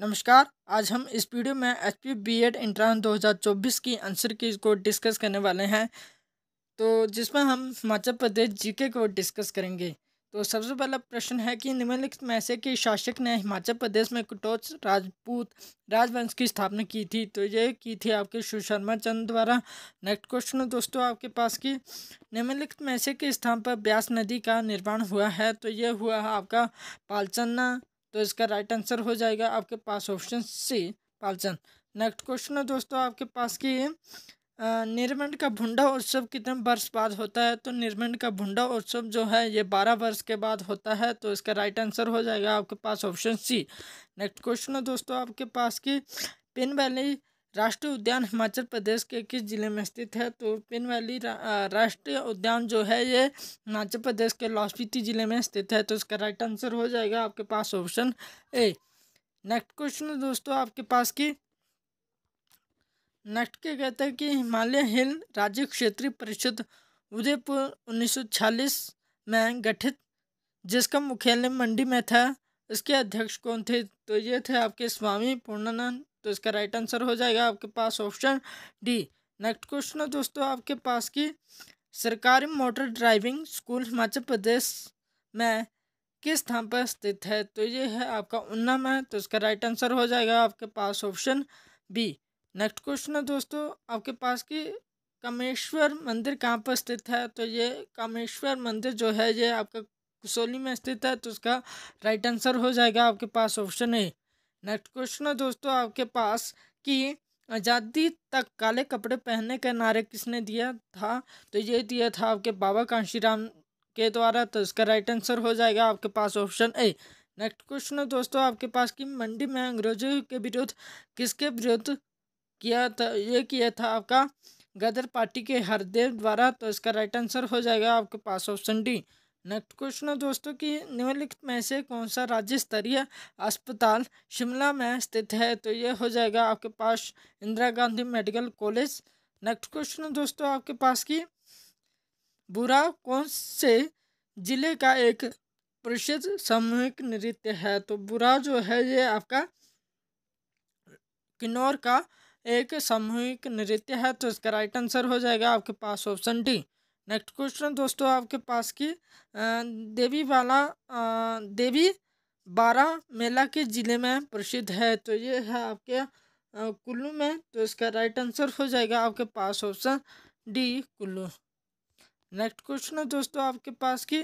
नमस्कार आज हम इस वीडियो में H P B Ed entrance दो हज़ार चौबीस की आंसर की को डिस्कस करने वाले हैं तो जिसमें हम हिमाचल प्रदेश जीके को डिस्कस करेंगे तो सबसे पहला प्रश्न है कि निम्नलिखित में से के शासक ने हिमाचल प्रदेश में कटोच राजपूत राजवंश की स्थापना की थी तो ये की थी आपके सुशर्मा चंद द्वारा नेक्स्ट क्वेश्चन दोस्तों आपके पास की निम्नलिखित में से के स्थान पर ब्यास नदी का निर्माण हुआ है तो ये हुआ है आपका पालचन्ना तो इसका राइट आंसर हो जाएगा आपके पास option C Palchand next question है दोस्तों आपके पास की निर्मंड का भुंडा उत्सव कितने वर्ष बाद होता है तो निर्मंड का भुंडा उत्सव जो है ये बारह वर्ष के बाद होता है तो इसका राइट आंसर हो जाएगा आपके पास ऑप्शन सी नेक्स्ट क्वेश्चन है दोस्तों आपके पास की पिन वैली राष्ट्रीय उद्यान हिमाचल प्रदेश के किस जिले में स्थित है तो पिन वैली राष्ट्रीय उद्यान जो है ये हिमाचल प्रदेश के लाहौल जिले में स्थित है तो इसका राइट आंसर हो जाएगा आपके पास ऑप्शन ए नेक्स्ट क्वेश्चन है दोस्तों आपके पास की नेक्स्ट क्या कहता है कि हिमालय हिल राज्य क्षेत्रीय परिषद उदयपुर उन्नीस में गठित जिसका मुख्यालय मंडी में था इसके अध्यक्ष कौन थे तो ये थे आपके स्वामी पूर्णानंद तो इसका राइट आंसर हो जाएगा आपके पास ऑप्शन डी नेक्स्ट क्वेश्चन है दोस्तों आपके पास की सरकारी motor driving school Himachal Pradesh में किस स्थान पर स्थित है तो ये है आपका उन्ना में तो इसका राइट आंसर हो जाएगा आपके पास ऑप्शन बी नेक्स्ट क्वेश्चन है दोस्तों आपके पास की कामेश्वर मंदिर कहाँ पर स्थित है तो ये कामेश्वर मंदिर जो है ये आपका कुसोली में स्थित है तो उसका राइट आंसर हो जाएगा आपके पास ऑप्शन ए नेक्स्ट क्वेश्चन है दोस्तों आपके पास कि आज़ादी तक काले कपड़े पहनने का नारे किसने दिया था तो ये दिया था आपके बाबा कांशीराम के द्वारा तो इसका राइट आंसर हो जाएगा आपके पास ऑप्शन ए नेक्स्ट क्वेश्चन है दोस्तों आपके पास कि मंडी में अंग्रेजों के विरुद्ध किसके विरुद्ध किया था ये किया था आपका गदर पार्टी के हरदेव द्वारा तो इसका राइट आंसर हो जाएगा आपके पास ऑप्शन डी नेक्स्ट क्वेश्चन है दोस्तों कि निम्नलिखित में से कौन सा राज्य स्तरीय अस्पताल शिमला में स्थित है तो ये हो जाएगा आपके पास Indira Gandhi medical college next question है दोस्तों आपके पास कि बुरा कौन से जिले का एक प्रसिद्ध सामूहिक नृत्य है तो बुरा जो है ये आपका किन्नौर का एक सामूहिक नृत्य है तो इसका राइट आंसर हो जाएगा आपके पास ऑप्शन डी नेक्स्ट क्वेश्चन दोस्तों आपके पास की देवी वाला देवी बारा मेला के ज़िले में प्रसिद्ध है तो ये है आपके कुल्लू में तो इसका राइट आंसर हो जाएगा आपके पास option D Kullu next question है दोस्तों आपके पास की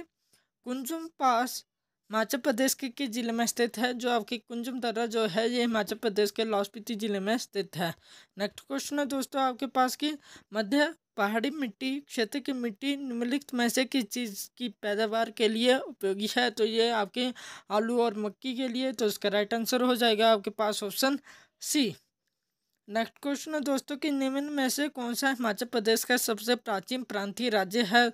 कुंजुम पास हिमाचल प्रदेश के किस जिले में स्थित है जो आपकी कुंजम दर्रा जो है ये हिमाचल प्रदेश के लाहौल स्पीति जिले में स्थित है नेक्स्ट क्वेश्चन है दोस्तों आपके पास की मध्य पहाड़ी मिट्टी क्षेत्र की मिट्टी निम्नलिखित में से किस चीज़ की पैदावार के लिए उपयोगी है तो ये आपके आलू और मक्की के लिए तो इसका राइट आंसर हो जाएगा आपके पास ऑप्शन सी नेक्स्ट क्वेश्चन है दोस्तों कि निम्न में से कौन सा हिमाचल प्रदेश का सबसे प्राचीन प्रांतीय राज्य है